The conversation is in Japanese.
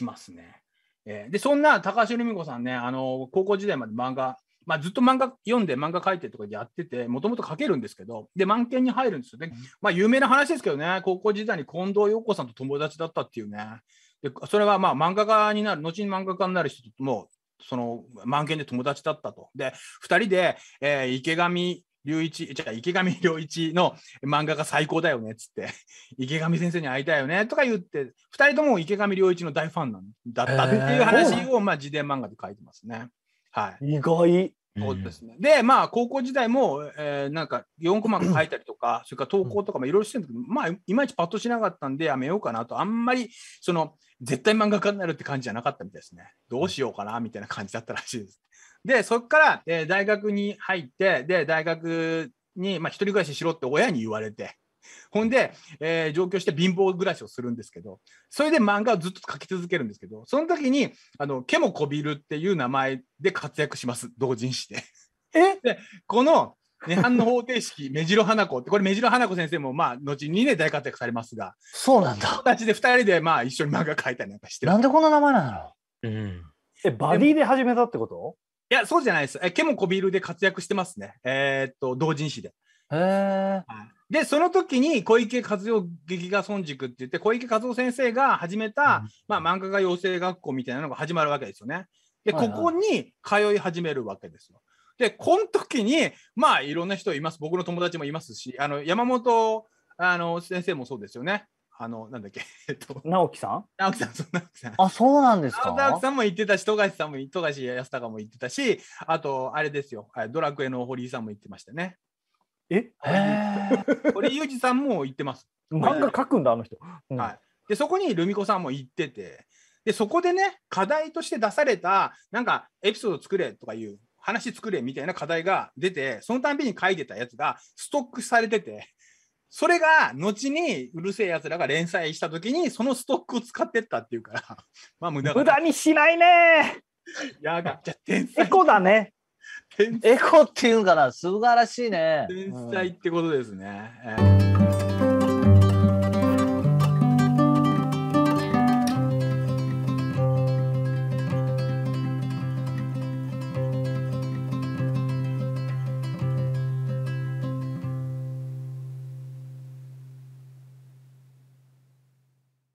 しますね。えー、でそんな高橋留美子さんねあの高校時代まで漫画、まあ、ずっと漫画読んで漫画描いてとかやっててもともと描けるんですけどで満点に入るんですよね、まあ、有名な話ですけどね高校時代に近藤陽子さんと友達だったっていうねでそれはまあ漫画家になる後に漫画家になる人ともその満点で友達だったと。で2人で、えー、池上龍一、じゃ池上良一の漫画が最高だよねっつって、池上先生に会いたいよねとか言って、2人とも池上良一の大ファンなんだったっていう話を、まあ、自伝漫画で書いてますね。はい、意外そうですね。で、まあ、高校時代も、えー、なんか、4コマ書いたりとか、それから投稿とかもいろいろしてるんだけど、まあ、いまいちパッとしなかったんで、やめようかなと、あんまり、その、絶対漫画家になるって感じじゃなかったみたいですね。どうしようかな、みたいな感じだったらしいです。で、そこから、えー、大学に入って、で、大学に、まあ、一人暮らししろって親に言われて、ほんで、えー、上京して貧乏暮らしをするんですけど、それで漫画をずっと描き続けるんですけど、その時に、あの、ケモコビルっていう名前で活躍します、同人誌で。え で、この、涅槃の方程式、目白花子って、これ目白花子先生も、まあ、後にね、大活躍されますが、そうなんだ。形で2人で、まあ、一緒に漫画描いたりなんかしてなんでこんな名前なのうん。え、バディで始めたってこといや、そうじゃないです。え、ケモコビルで活躍してますね。えー、っと、同人誌で。へえ。はいで、その時に小池和夫劇画村塾って言って、小池和夫先生が始めた、うん、まあ、漫画家養成学校みたいなのが始まるわけですよね。で、ここに通い始めるわけですよ。で、この時に、まあ、いろんな人います。僕の友達もいますし、あの山本あの先生もそうですよね。あの、なんだっけ、えっと、直樹さん直樹さん、そう、直樹さん。あ、そうなんですか直樹さんも言ってたし、富樫さんも、富樫康隆も言ってたし、あと、あれですよ、ドラクエの堀井さんも言ってましたね。え堀裕二さんも行ってます。漫画書くんだ、あの人。うん、はい、でそこにルミ子さんも行っててで、そこでね、課題として出された、なんかエピソード作れとかいう、話作れみたいな課題が出て、そのたんびに書いてたやつがストックされてて、それが後にうるせえやつらが連載した時に、そのストックを使ってったっていうから、まあ無駄無駄にしないねー。やがちゃ天才。エコだね。エコっていうんかな素晴らしいね天才ってことですね、うん